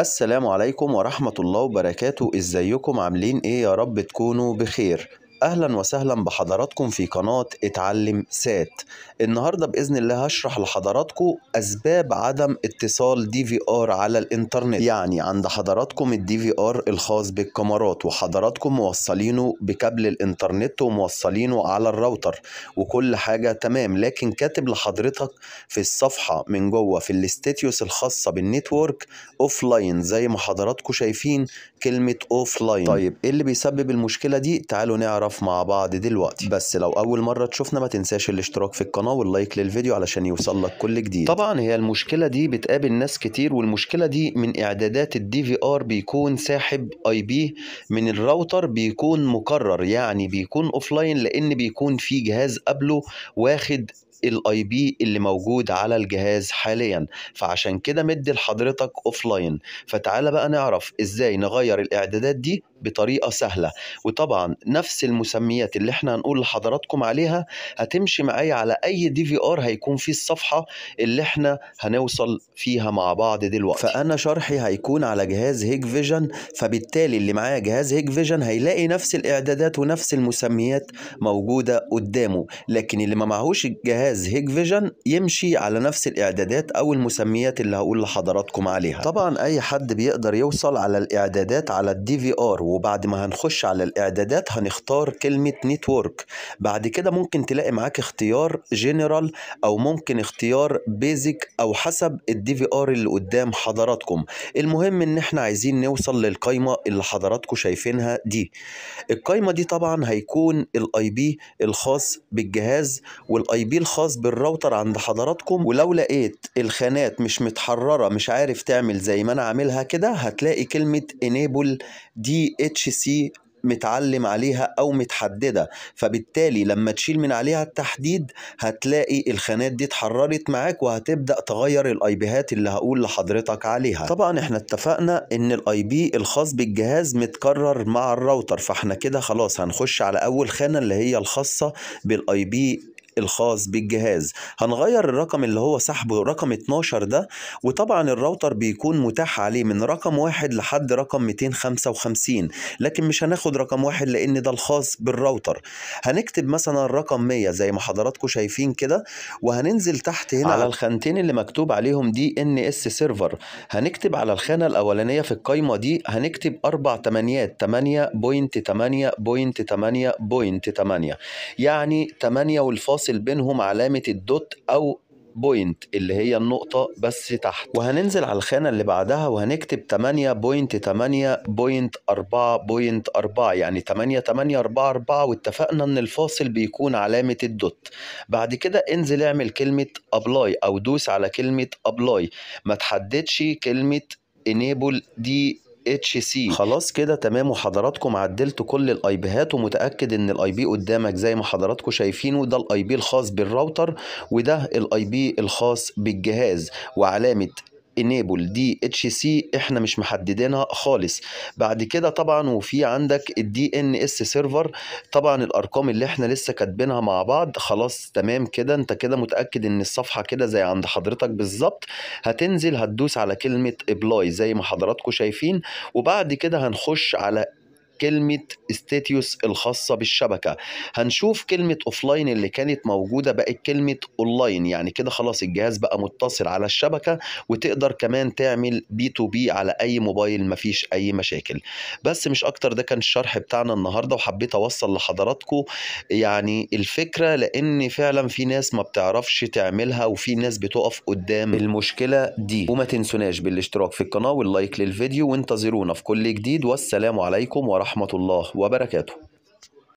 السلام عليكم ورحمة الله وبركاته ازيكم عاملين ايه يا رب تكونوا بخير اهلا وسهلا بحضراتكم في قناه اتعلم سات النهارده باذن الله هشرح لحضراتكم اسباب عدم اتصال دي في ار على الانترنت يعني عند حضراتكم الدي في ار الخاص بالكاميرات وحضراتكم موصلينه بكابل الانترنت وموصلينه على الراوتر وكل حاجه تمام لكن كاتب لحضرتك في الصفحه من جوه في الاستاتيوس الخاصه بالنتورك اوف لاين زي ما حضراتكم شايفين كلمه اوف لاين طيب ايه اللي بيسبب المشكله دي تعالوا نعرف نتعرف مع بعض دلوقتي بس لو اول مره تشوفنا ما تنساش الاشتراك في القناه واللايك للفيديو علشان يوصل لك كل جديد طبعا هي المشكله دي بتقابل ناس كتير والمشكله دي من اعدادات الدي في ار بيكون ساحب اي بي من الراوتر بيكون مكرر يعني بيكون اوفلاين لان بيكون في جهاز قبله واخد الاي بي اللي موجود على الجهاز حاليا فعشان كده مدي لحضرتك اوف لاين فتعالى بقى نعرف ازاي نغير الاعدادات دي بطريقه سهله وطبعا نفس المسميات اللي احنا هنقول لحضراتكم عليها هتمشي معايا على اي دي في ار هيكون في الصفحه اللي احنا هنوصل فيها مع بعض دلوقتي فانا شرحي هيكون على جهاز هيج فيجن فبالتالي اللي معايا جهاز هيج فيجن هيلاقي نفس الاعدادات ونفس المسميات موجوده قدامه لكن اللي ما معهوش الجهاز جهاز هيج فيجن يمشي على نفس الاعدادات او المسميات اللي هقول لحضراتكم عليها طبعا اي حد بيقدر يوصل على الاعدادات على الدي في ار وبعد ما هنخش على الاعدادات هنختار كلمه نتورك بعد كده ممكن تلاقي معاك اختيار جنرال او ممكن اختيار بيزك او حسب الدي في ار اللي قدام حضراتكم المهم ان احنا عايزين نوصل للقايمه اللي حضراتكم شايفينها دي القايمه دي طبعا هيكون الاي بي الخاص بالجهاز والاي بي الخاص الخاص بالراوتر عند حضراتكم ولو لقيت الخانات مش متحررة مش عارف تعمل زي ما انا عاملها كده هتلاقي كلمة enable DHC متعلم عليها او متحدده فبالتالي لما تشيل من عليها التحديد هتلاقي الخانات دي اتحررت معاك وهتبدا تغير الاي بيهات اللي هقول لحضرتك عليها طبعا احنا اتفقنا ان الاي بي الخاص بالجهاز متكرر مع الراوتر فاحنا كده خلاص هنخش على اول خانه اللي هي الخاصه بالاي بي الخاص بالجهاز هنغير الرقم اللي هو سحبه رقم 12 ده وطبعا الراوتر بيكون متاح عليه من رقم واحد لحد رقم 255 لكن مش هناخد رقم واحد لان ده الخاص بالراوتر هنكتب مثلا رقم 100 زي ما حضراتكم شايفين كده وهننزل تحت هنا على الخانتين اللي مكتوب عليهم دي ان اس سيرفر هنكتب على الخانه الاولانيه في القايمه دي هنكتب اربع تمانيات 8.8.8.8 يعني 8 والفاصل فاصل بينهم علامة الدوت أو بوينت اللي هي النقطة بس تحت وهننزل على الخانة اللي بعدها وهنكتب 8.8.4.4 يعني 8 8 4 4 واتفقنا ان الفاصل بيكون علامة الدوت بعد كده انزل اعمل كلمة ابلاي او دوس على كلمة ابلاي ما تحددش كلمة انيبل دي اتش سي خلاص كده تمام وحضراتكم عدلتوا كل بيهات ومتاكد ان الاي بي قدامك زي ما حضراتكم شايفينه ده الاي بي الخاص بالراوتر وده الاي بي الخاص بالجهاز وعلامه انيبل دي اتش سي احنا مش محددينها خالص بعد كده طبعا وفي عندك الدي ان اس سيرفر طبعا الارقام اللي احنا لسه كاتبينها مع بعض خلاص تمام كده انت كده متاكد ان الصفحه كده زي عند حضرتك بالظبط هتنزل هتدوس على كلمه ابلاي زي ما حضراتكم شايفين وبعد كده هنخش على كلمة ستاتيوس الخاصة بالشبكة هنشوف كلمة أوفلاين اللي كانت موجودة بقت كلمة أونلاين يعني كده خلاص الجهاز بقى متصل على الشبكة وتقدر كمان تعمل بي تو بي على أي موبايل مفيش أي مشاكل بس مش أكتر ده كان الشرح بتاعنا النهاردة وحبيت أوصل لحضراتكم يعني الفكرة لأن فعلا في ناس ما بتعرفش تعملها وفي ناس بتقف قدام المشكلة دي وما تنسوناش بالاشتراك في القناة واللايك للفيديو وانتظرونا في كل جديد والسلام عليكم ورحمة ورحمة الله وبركاته